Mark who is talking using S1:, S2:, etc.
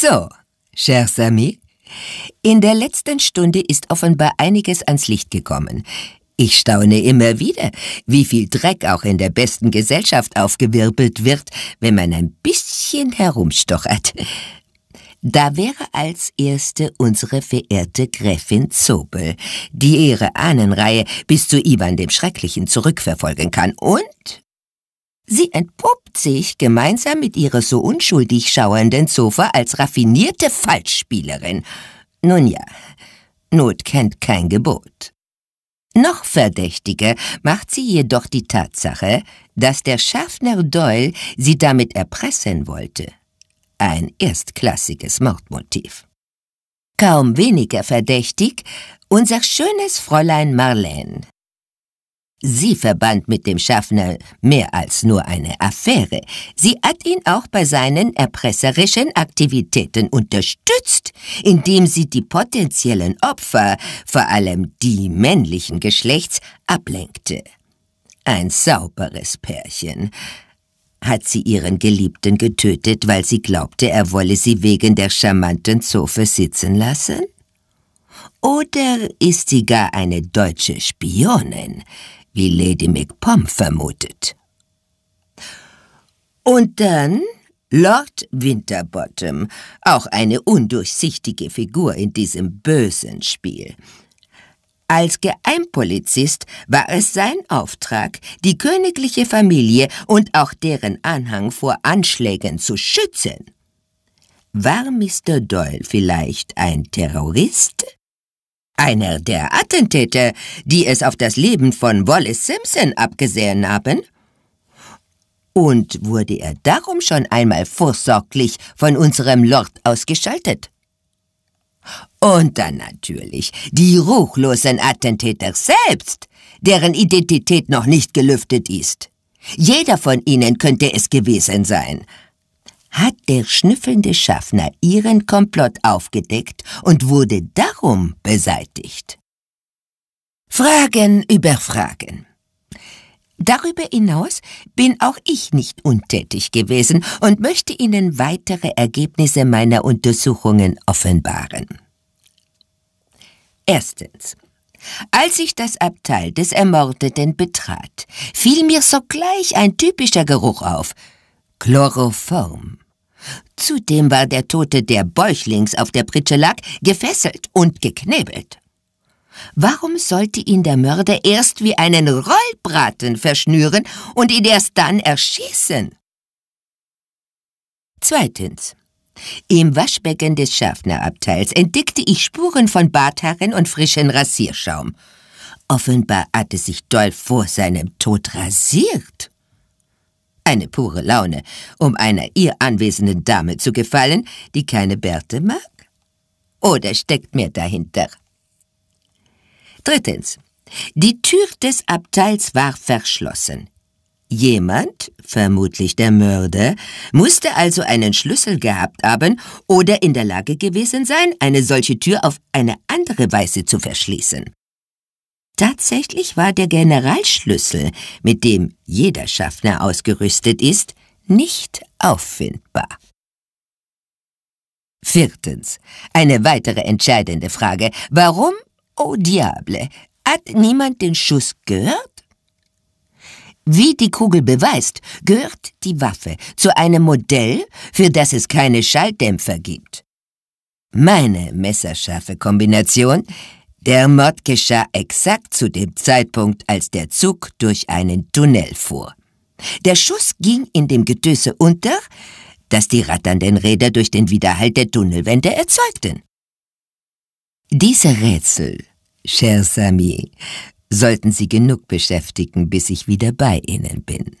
S1: So, chers amis, in der letzten Stunde ist offenbar einiges ans Licht gekommen. Ich staune immer wieder, wie viel Dreck auch in der besten Gesellschaft aufgewirbelt wird, wenn man ein bisschen herumstochert. Da wäre als erste unsere verehrte Gräfin Zobel, die ihre Ahnenreihe bis zu Ivan dem Schrecklichen zurückverfolgen kann und Sie entpuppt sich gemeinsam mit ihrer so unschuldig schauernden Sofa als raffinierte Falschspielerin. Nun ja, Not kennt kein Gebot. Noch verdächtiger macht sie jedoch die Tatsache, dass der Schaffner Doyle sie damit erpressen wollte. Ein erstklassiges Mordmotiv. Kaum weniger verdächtig unser schönes Fräulein Marlene, Sie verband mit dem Schaffner mehr als nur eine Affäre. Sie hat ihn auch bei seinen erpresserischen Aktivitäten unterstützt, indem sie die potenziellen Opfer, vor allem die männlichen Geschlechts, ablenkte. Ein sauberes Pärchen. Hat sie ihren Geliebten getötet, weil sie glaubte, er wolle sie wegen der charmanten Zofe sitzen lassen? Oder ist sie gar eine deutsche Spionin? wie Lady MacPom vermutet. Und dann Lord Winterbottom, auch eine undurchsichtige Figur in diesem bösen Spiel. Als Geheimpolizist war es sein Auftrag, die königliche Familie und auch deren Anhang vor Anschlägen zu schützen. War Mr. Doyle vielleicht ein Terrorist? Einer der Attentäter, die es auf das Leben von Wallace Simpson abgesehen haben? Und wurde er darum schon einmal vorsorglich von unserem Lord ausgeschaltet? Und dann natürlich die ruchlosen Attentäter selbst, deren Identität noch nicht gelüftet ist. Jeder von ihnen könnte es gewesen sein, hat der schnüffelnde Schaffner ihren Komplott aufgedeckt und wurde darum beseitigt. Fragen über Fragen. Darüber hinaus bin auch ich nicht untätig gewesen und möchte Ihnen weitere Ergebnisse meiner Untersuchungen offenbaren. Erstens. Als ich das Abteil des Ermordeten betrat, fiel mir sogleich ein typischer Geruch auf – Chloroform. Zudem war der Tote, der bäuchlings auf der Pritsche lag, gefesselt und geknebelt. Warum sollte ihn der Mörder erst wie einen Rollbraten verschnüren und ihn erst dann erschießen? Zweitens. Im Waschbecken des Schaffnerabteils entdeckte ich Spuren von Barthaaren und frischen Rasierschaum. Offenbar hatte sich Dolph vor seinem Tod rasiert eine pure Laune, um einer ihr anwesenden Dame zu gefallen, die keine Bärte mag? Oder steckt mehr dahinter? Drittens. Die Tür des Abteils war verschlossen. Jemand, vermutlich der Mörder, musste also einen Schlüssel gehabt haben oder in der Lage gewesen sein, eine solche Tür auf eine andere Weise zu verschließen. Tatsächlich war der Generalschlüssel, mit dem jeder Schaffner ausgerüstet ist, nicht auffindbar. Viertens. Eine weitere entscheidende Frage. Warum, oh Diable, hat niemand den Schuss gehört? Wie die Kugel beweist, gehört die Waffe zu einem Modell, für das es keine Schalldämpfer gibt. Meine messerscharfe Kombination der Mord geschah exakt zu dem Zeitpunkt, als der Zug durch einen Tunnel fuhr. Der Schuss ging in dem Gedöse unter, das die ratternden Räder durch den Widerhalt der Tunnelwände erzeugten. Diese Rätsel, chers amis, sollten Sie genug beschäftigen, bis ich wieder bei Ihnen bin.